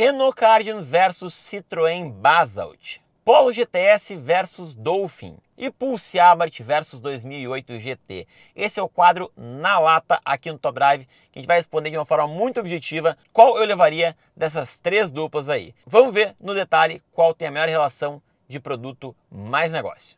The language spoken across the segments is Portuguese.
Renault Guardian versus Citroën Basalt, Polo GTS versus Dolphin e Pulse Abarth versus 2008 GT. Esse é o quadro na lata aqui no Top Drive, que a gente vai responder de uma forma muito objetiva qual eu levaria dessas três duplas aí. Vamos ver no detalhe qual tem a melhor relação de produto mais negócio.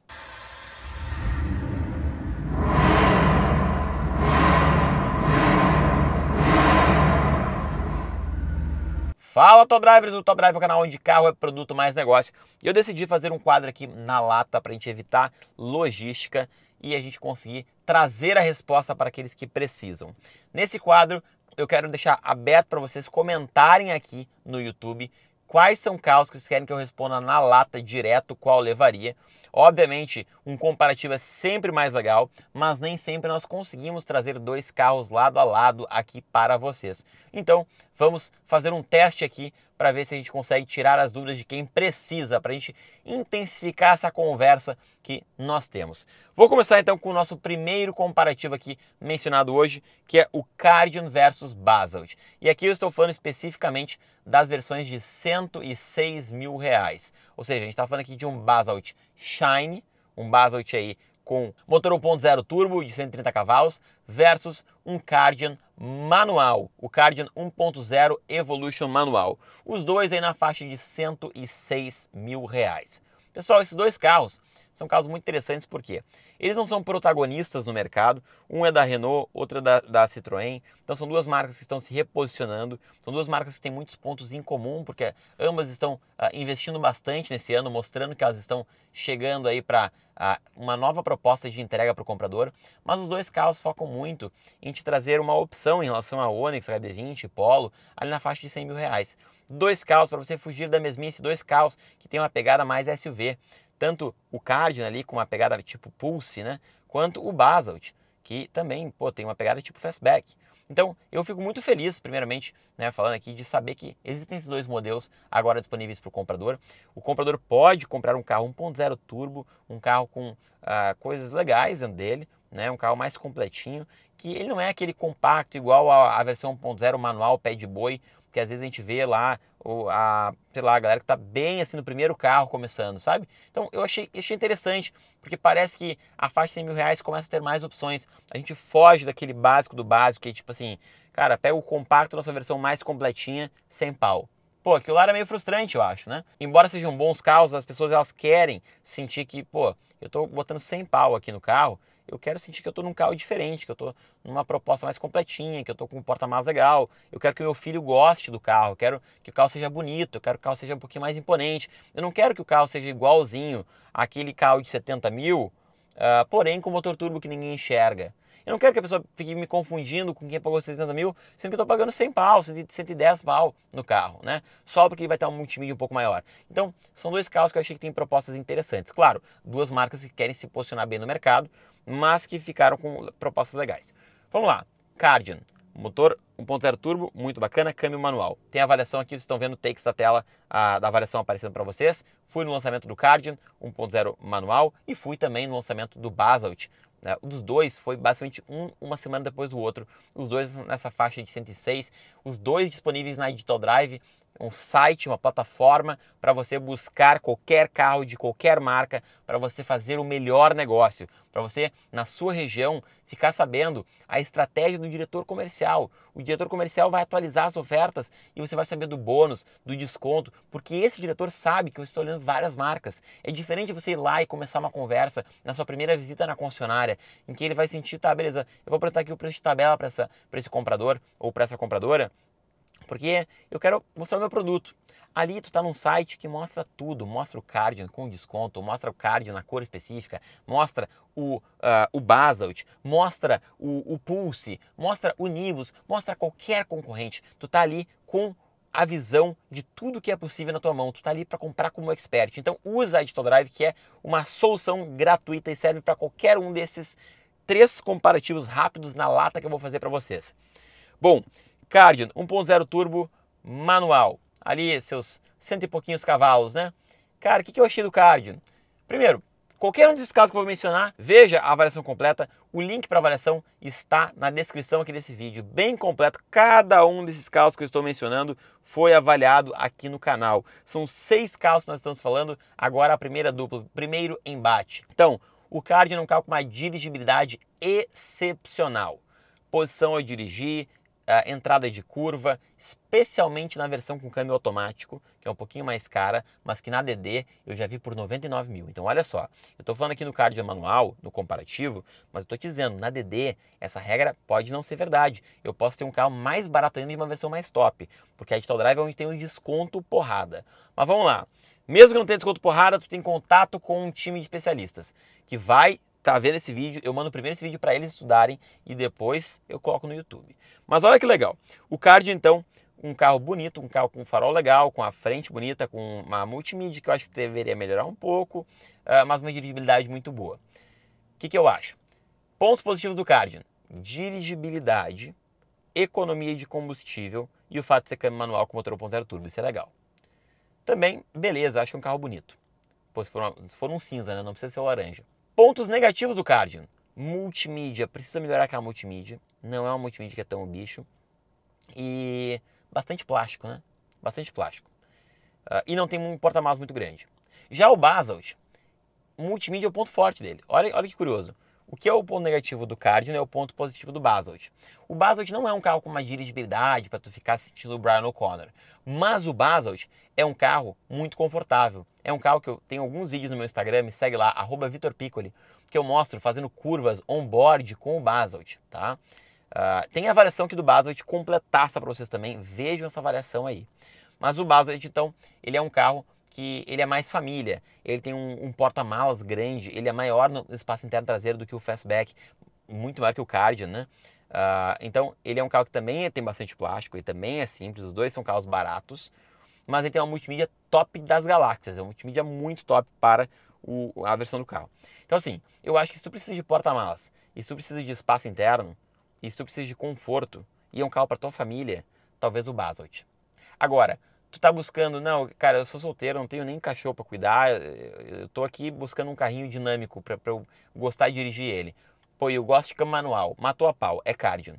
Fala Top Drivers, o Top Drive é o canal onde carro é produto mais negócio. E eu decidi fazer um quadro aqui na lata para a gente evitar logística e a gente conseguir trazer a resposta para aqueles que precisam. Nesse quadro, eu quero deixar aberto para vocês comentarem aqui no YouTube quais são carros que vocês querem que eu responda na lata direto, qual levaria. Obviamente, um comparativo é sempre mais legal, mas nem sempre nós conseguimos trazer dois carros lado a lado aqui para vocês. Então, vamos fazer um teste aqui para ver se a gente consegue tirar as dúvidas de quem precisa, para a gente intensificar essa conversa que nós temos. Vou começar então com o nosso primeiro comparativo aqui mencionado hoje, que é o Cardion versus Basalt. E aqui eu estou falando especificamente das versões de 106 mil reais. Ou seja, a gente está falando aqui de um Basalt Shine, um Basalt aí com motor 1.0 turbo de 130 cavalos versus um Cardian manual, o Cardian 1.0 Evolution manual. Os dois aí na faixa de 106 mil reais. Pessoal, esses dois carros são casos muito interessantes porque eles não são protagonistas no mercado. Um é da Renault, outro é da, da Citroën. Então são duas marcas que estão se reposicionando. São duas marcas que têm muitos pontos em comum, porque ambas estão ah, investindo bastante nesse ano, mostrando que elas estão chegando aí para ah, uma nova proposta de entrega para o comprador. Mas os dois carros focam muito em te trazer uma opção em relação a Onix, HB20, Polo, ali na faixa de 100 mil reais. Dois carros para você fugir da mesmice, dois carros que tem uma pegada mais SUV tanto o Cardinal ali com uma pegada tipo Pulse, né? Quanto o Basalt, que também pô, tem uma pegada tipo Fastback. Então eu fico muito feliz, primeiramente, né, falando aqui de saber que existem esses dois modelos agora disponíveis para o comprador. O comprador pode comprar um carro 1.0 turbo, um carro com ah, coisas legais dentro dele, né, um carro mais completinho, que ele não é aquele compacto igual à versão 1.0 manual pé de boi porque às vezes a gente vê lá, o, a, sei lá, a galera que está bem assim no primeiro carro começando, sabe? Então eu achei, achei interessante, porque parece que a faixa de 100 mil reais começa a ter mais opções. A gente foge daquele básico do básico, que é tipo assim, cara, pega o compacto, nossa versão mais completinha, sem pau. Pô, aquilo lá era meio frustrante, eu acho, né? Embora sejam bons carros, as pessoas elas querem sentir que, pô, eu estou botando sem pau aqui no carro, eu quero sentir que eu estou num carro diferente, que eu estou numa proposta mais completinha, que eu estou com um porta-malas legal, eu quero que meu filho goste do carro, quero que o carro seja bonito, eu quero que o carro seja um pouquinho mais imponente. Eu não quero que o carro seja igualzinho àquele carro de 70 mil, uh, porém com motor turbo que ninguém enxerga. Eu não quero que a pessoa fique me confundindo com quem pagou 70 mil, sendo que eu estou pagando 100 pau, 110 pau no carro, né? Só porque ele vai ter um multimídia um pouco maior. Então, são dois carros que eu achei que têm propostas interessantes. Claro, duas marcas que querem se posicionar bem no mercado mas que ficaram com propostas legais. Vamos lá. Cardian, motor 1.0 turbo, muito bacana, câmbio manual. Tem a avaliação aqui, vocês estão vendo o takes da tela a, da avaliação aparecendo para vocês. Fui no lançamento do Cardian 1.0 manual e fui também no lançamento do Basalt. Né? Dos dois foi basicamente um uma semana depois do outro. Os dois nessa faixa de 106, os dois disponíveis na Digital Drive um site, uma plataforma para você buscar qualquer carro de qualquer marca, para você fazer o melhor negócio, para você, na sua região, ficar sabendo a estratégia do diretor comercial. O diretor comercial vai atualizar as ofertas e você vai saber do bônus, do desconto, porque esse diretor sabe que você está olhando várias marcas. É diferente você ir lá e começar uma conversa na sua primeira visita na concessionária, em que ele vai sentir, tá, beleza, eu vou apresentar aqui o preço de tabela para esse comprador ou para essa compradora porque eu quero mostrar o meu produto. Ali tu tá num site que mostra tudo, mostra o cardigan com desconto, mostra o cardigan na cor específica, mostra o, uh, o Basalt, mostra o, o Pulse, mostra o Nivus, mostra qualquer concorrente. Tu tá ali com a visão de tudo que é possível na tua mão. Tu tá ali para comprar como expert. Então usa a Digital Drive, que é uma solução gratuita e serve para qualquer um desses três comparativos rápidos na lata que eu vou fazer para vocês. Bom, Cardian 1.0 turbo manual. Ali seus cento e pouquinhos cavalos, né? Cara, o que, que eu achei do Cardian? Primeiro, qualquer um desses casos que eu vou mencionar, veja a avaliação completa. O link para avaliação está na descrição aqui desse vídeo, bem completo. Cada um desses carros que eu estou mencionando foi avaliado aqui no canal. São seis carros que nós estamos falando, agora a primeira dupla, primeiro embate. Então, o Cardian é um carro com uma dirigibilidade excepcional. Posição ao dirigir, entrada de curva, especialmente na versão com câmbio automático, que é um pouquinho mais cara, mas que na DD eu já vi por 99 mil. Então olha só, eu estou falando aqui no card manual, no comparativo, mas eu estou te dizendo, na DD essa regra pode não ser verdade. Eu posso ter um carro mais barato ainda e uma versão mais top, porque a Digital Drive é onde tem um desconto porrada. Mas vamos lá, mesmo que não tenha desconto porrada, tu tem contato com um time de especialistas, que vai tá vendo esse vídeo, eu mando primeiro esse vídeo para eles estudarem e depois eu coloco no YouTube. Mas olha que legal. O Card então, um carro bonito, um carro com farol legal, com a frente bonita, com uma multimídia que eu acho que deveria melhorar um pouco, ah, mas uma dirigibilidade muito boa. O que, que eu acho? Pontos positivos do Cardian: dirigibilidade, economia de combustível e o fato de ser câmbio manual com motor 1.0 turbo, isso é legal. Também, beleza, acho que é um carro bonito. Pô, se for, uma, se for um cinza, né? não precisa ser o laranja pontos negativos do Cardian. Multimídia, precisa melhorar aquela multimídia. Não é uma multimídia que é tão bicho. E bastante plástico, né? Bastante plástico. Uh, e não tem um porta-malas muito grande. Já o Basalt, multimídia é o ponto forte dele. Olha, olha que curioso. O que é o ponto negativo do Cardian é o ponto positivo do Basalt. O Basalt não é um carro com uma dirigibilidade para tu ficar sentindo o Brian O'Connor, mas o Basalt é um carro muito confortável. É um carro que eu tenho alguns vídeos no meu Instagram, me segue lá, @vitorpiccoli, que eu mostro fazendo curvas on-board com o Basalt, tá? Uh, tem a variação aqui do Basalt completaça para vocês também, vejam essa variação aí. Mas o Basalt, então, ele é um carro que ele é mais família, ele tem um, um porta-malas grande, ele é maior no espaço interno traseiro do que o Fastback, muito maior que o Cardian, né? Uh, então, ele é um carro que também é, tem bastante plástico e também é simples, os dois são carros baratos, mas ele tem uma multimídia top das galáxias, é uma multimídia muito top para o, a versão do carro. Então assim, eu acho que se tu precisa de porta-malas, e se tu precisa de espaço interno, e se tu precisa de conforto, e é um carro para tua família, talvez o Basalt. Agora, tu tá buscando, não, cara, eu sou solteiro, não tenho nem cachorro para cuidar, eu tô aqui buscando um carrinho dinâmico para eu gostar de dirigir ele. Pô, eu gosto de cama manual, matou a pau, é Cardian.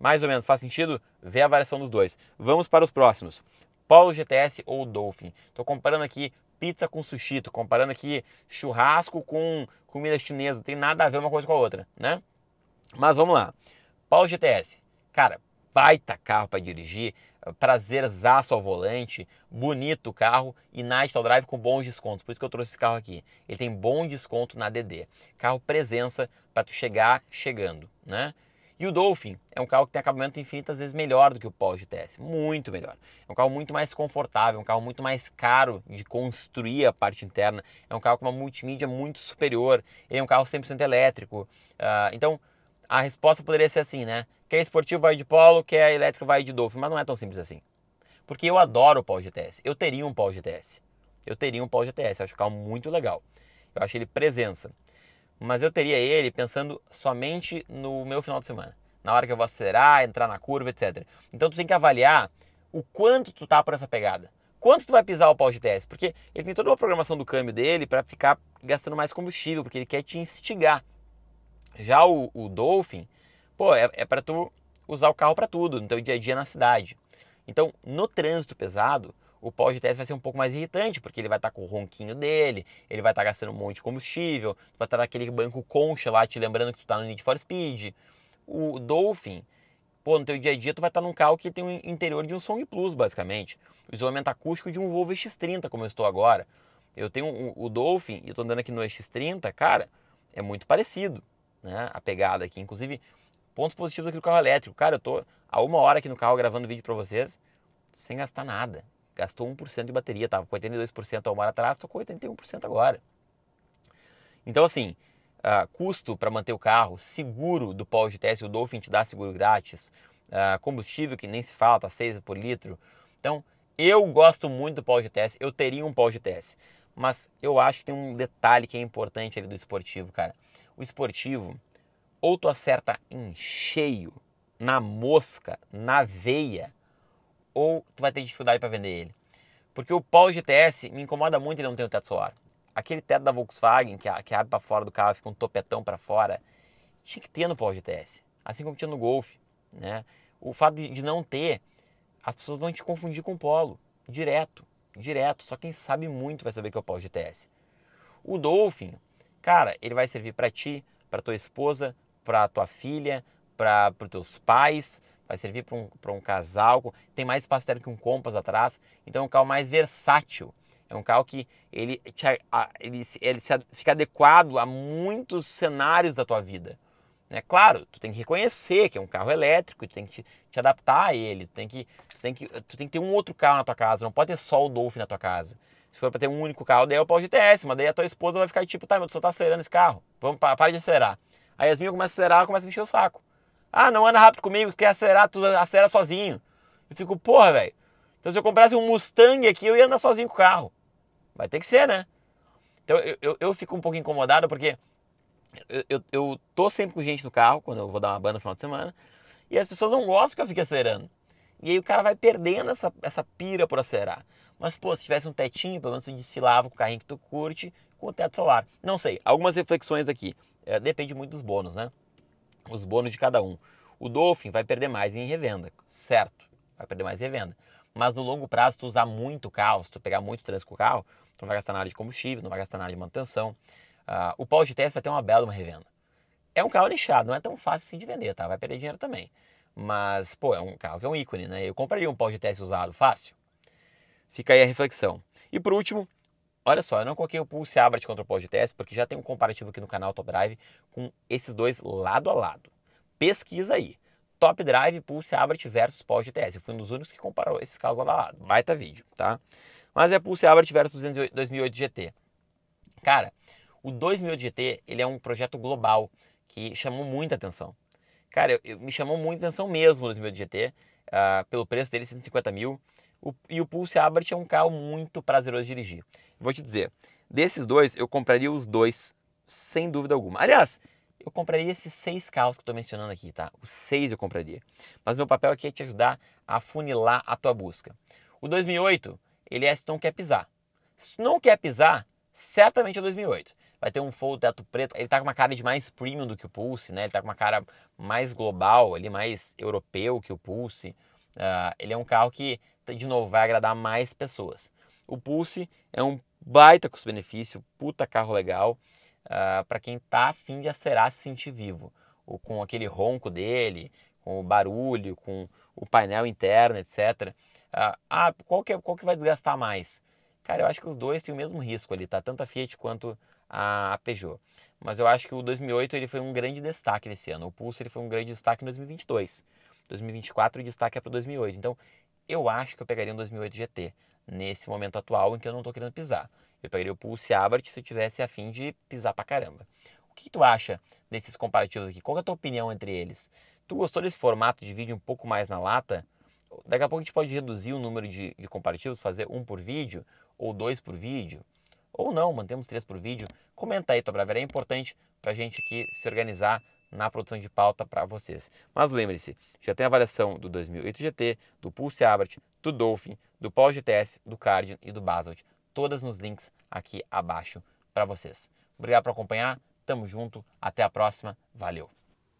Mais ou menos, faz sentido? Vê a variação dos dois. Vamos para os próximos. Polo GTS ou Dolphin. Estou comparando aqui pizza com sushi, tô comparando aqui churrasco com comida chinesa, tem nada a ver uma coisa com a outra, né? Mas vamos lá. Polo GTS, cara, baita carro para dirigir, prazerzaço ao volante, bonito o carro e Night Drive com bons descontos. Por isso que eu trouxe esse carro aqui. Ele tem bom desconto na DD. Carro presença para tu chegar chegando, né? E o Dolphin é um carro que tem acabamento infinitas vezes melhor do que o Porsche GTS, muito melhor. É um carro muito mais confortável, é um carro muito mais caro de construir a parte interna, é um carro com uma multimídia muito superior, ele é um carro 100% elétrico. Uh, então, a resposta poderia ser assim, né? Quer esportivo vai de Polo, quer elétrico vai de Dolphin, mas não é tão simples assim. Porque eu adoro o Polo GTS, eu teria um Polo GTS. Eu teria um Polo GTS, eu acho o carro muito legal. Eu acho ele presença mas eu teria ele pensando somente no meu final de semana, na hora que eu vou acelerar, entrar na curva, etc. Então tu tem que avaliar o quanto tu tá por essa pegada. Quanto tu vai pisar o pau de teste? Porque ele tem toda uma programação do câmbio dele para ficar gastando mais combustível, porque ele quer te instigar. Já o, o Dolphin, pô, é, é para tu usar o carro para tudo, no teu dia a dia na cidade. Então, no trânsito pesado, o podcast vai ser um pouco mais irritante, porque ele vai estar tá com o ronquinho dele, ele vai estar tá gastando um monte de combustível, vai estar tá naquele banco concha lá, te lembrando que tu está no Need for Speed. O Dolphin, pô, no teu dia a dia tu vai estar num carro que tem o um interior de um Song Plus, basicamente. O isolamento acústico de um Volvo X30, como eu estou agora. Eu tenho um, o Dolphin e eu estou andando aqui no X30, cara, é muito parecido, né? A pegada aqui, inclusive, pontos positivos aqui do carro elétrico. Cara, eu tô há uma hora aqui no carro gravando vídeo para vocês sem gastar nada gastou 1% de bateria, estava com 82% há uma hora atrás, estou com 81% agora. Então, assim, uh, custo para manter o carro, seguro do Paul de teste, o Dolphin te dá seguro grátis, uh, combustível que nem se fala, tá 6 por litro. Então, eu gosto muito do Paul de teste, eu teria um Paul de teste. Mas eu acho que tem um detalhe que é importante ali do esportivo, cara. O esportivo, ou tu acerta em cheio, na mosca, na veia, ou tu vai ter dificuldade para vender ele. Porque o Polo GTS me incomoda muito ele não ter o teto solar. Aquele teto da Volkswagen que, que abre para fora do carro, fica um topetão para fora, tinha que ter no Polo GTS, assim como tinha no Golf, né? O fato de, de não ter, as pessoas vão te confundir com o Polo, direto, direto. Só quem sabe muito vai saber que é o Polo GTS. O Dolphin, cara, ele vai servir para ti, para tua esposa, para tua filha, para os teus pais, vai servir para um, um casal, tem mais espaço que um Compass atrás, então é um carro mais versátil. É um carro que ele, te, ele, ele se, fica adequado a muitos cenários da tua vida. É claro, tu tem que reconhecer que é um carro elétrico, tu tem que te, adaptar a ele, tu tem, que, tu, tem que, tu tem que ter um outro carro na tua casa, não pode ter só o Dolphin na tua casa. Se for para ter um único carro, daí é o Pau GTS, mas daí a tua esposa vai ficar tipo, tá, meu, tu só tá acelerando esse carro, vamos, para de acelerar. Aí as minhas começam a acelerar, começa a mexer o saco. Ah, não anda rápido comigo, quer acelerar, tu acelera sozinho. Eu fico, porra, velho. Então se eu comprasse um Mustang aqui, eu ia andar sozinho com o carro. Vai ter que ser, né? Então eu, eu, eu fico um pouco incomodado porque eu, eu, eu, tô sempre com gente no carro quando eu vou dar uma banda no final de semana e as pessoas não gostam que eu fique acelerando. E aí o cara vai perdendo essa, essa pira por acelerar. Mas, pô, se tivesse um tetinho, pelo menos você desfilava com o carrinho que tu curte, com o teto solar. Não sei, algumas reflexões aqui. É, depende muito dos bônus, né? os bônus de cada um. O Dolphin vai perder mais em revenda, certo? Vai perder mais em revenda. Mas no longo prazo, tu usar muito o carro, se tu pegar muito trânsito com o carro, tu não vai gastar nada de combustível, não vai gastar nada de manutenção. Uh, o Porsche GTS vai ter uma bela uma revenda. É um carro lixado, não é tão fácil assim de vender, tá? Vai perder dinheiro também. Mas, pô, é um carro que é um ícone, né? Eu compraria um Porsche GTS usado fácil? Fica aí a reflexão. E por último, Olha só, eu não coloquei o Pulse Abra de o Pause GTS porque já tem um comparativo aqui no canal Top Drive com esses dois lado a lado. Pesquisa aí. Top Drive, Pulse Abrat versus Porsche GTS. Eu fui um dos únicos que comparou esses carros lado a lado. Baita vídeo, tá? Mas é Pulse Abrat versus 2008 GT. Cara, o 2008 GT, ele é um projeto global que chamou muita atenção. Cara, eu, eu me chamou muita atenção mesmo o 2008 GT, uh, pelo preço dele, 150 mil. O, e o Pulse Abarth é um carro muito prazeroso de dirigir. Vou te dizer, desses dois, eu compraria os dois, sem dúvida alguma. Aliás, eu compraria esses seis carros que eu tô mencionando aqui, tá? Os seis eu compraria. Mas meu papel aqui é te ajudar a funilar a tua busca. O 2008, ele é se tu não quer pisar. Se tu não quer pisar, certamente é 2008. Vai ter um full teto preto. Ele tá com uma cara de mais premium do que o Pulse, né? Ele tá com uma cara mais global, ali mais europeu que o Pulse. Uh, ele é um carro que de novo, vai agradar mais pessoas. O Pulse é um baita custo-benefício, puta carro legal, uh, ah, para quem tá afim de acelerar se sentir vivo. Ou com aquele ronco dele, com o barulho, com o painel interno, etc. Uh, ah, ah, qual que, é, qual que vai desgastar mais? Cara, eu acho que os dois têm o mesmo risco ali, tá? Tanto a Fiat quanto a Peugeot. Mas eu acho que o 2008 ele foi um grande destaque nesse ano. O Pulse ele foi um grande destaque em 2022. 2024 o destaque é para 2008. Então, eu acho que eu pegaria um 2008 GT nesse momento atual em que eu não estou querendo pisar. Eu pegaria o Pulse Abarth se eu tivesse a fim de pisar pra caramba. O que, tu acha desses comparativos aqui? Qual é a tua opinião entre eles? Tu gostou desse formato de vídeo um pouco mais na lata? Daqui a pouco a gente pode reduzir o número de, de comparativos, fazer um por vídeo ou dois por vídeo. Ou não, mantemos três por vídeo. Comenta aí, tua é importante para gente aqui se organizar na produção de pauta para vocês. Mas lembre-se, já tem a avaliação do 2008 GT, do Pulse Abert, do Dolphin, do Paul GTS, do Cardian e do Basalt, todas nos links aqui abaixo para vocês. Obrigado por acompanhar, tamo junto, até a próxima, valeu!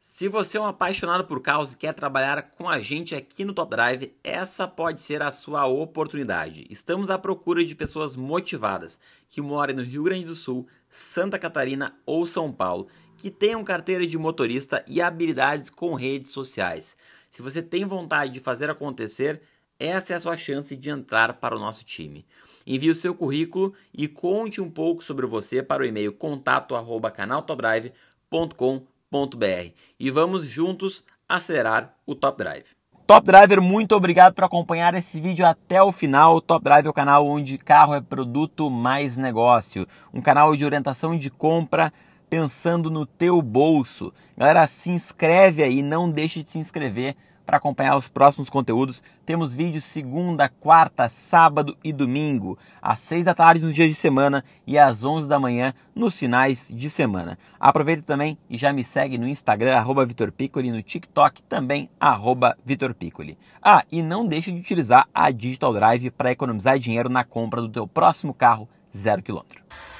Se você é um apaixonado por carros e quer trabalhar com a gente aqui no Top Drive, essa pode ser a sua oportunidade. Estamos à procura de pessoas motivadas que morem no Rio Grande do Sul, Santa Catarina ou São Paulo que tenham carteira de motorista e habilidades com redes sociais. Se você tem vontade de fazer acontecer, essa é a sua chance de entrar para o nosso time. Envie o seu currículo e conte um pouco sobre você para o e-mail contato@canaltopdrive.com.br e vamos juntos acelerar o Top Drive. Top Driver, muito obrigado por acompanhar esse vídeo até o final. Top Drive é o canal onde carro é produto mais negócio, um canal de orientação de compra pensando no teu bolso. Galera, se inscreve aí, não deixe de se inscrever para acompanhar os próximos conteúdos. Temos vídeos segunda, quarta, sábado e domingo, às seis da tarde nos dias de semana e às onze da manhã nos finais de semana. Aproveita também e já me segue no Instagram, arroba Vitor Piccoli, no TikTok também, arroba Vitor Piccoli. Ah, e não deixe de utilizar a Digital Drive para economizar dinheiro na compra do teu próximo carro zero quilômetro.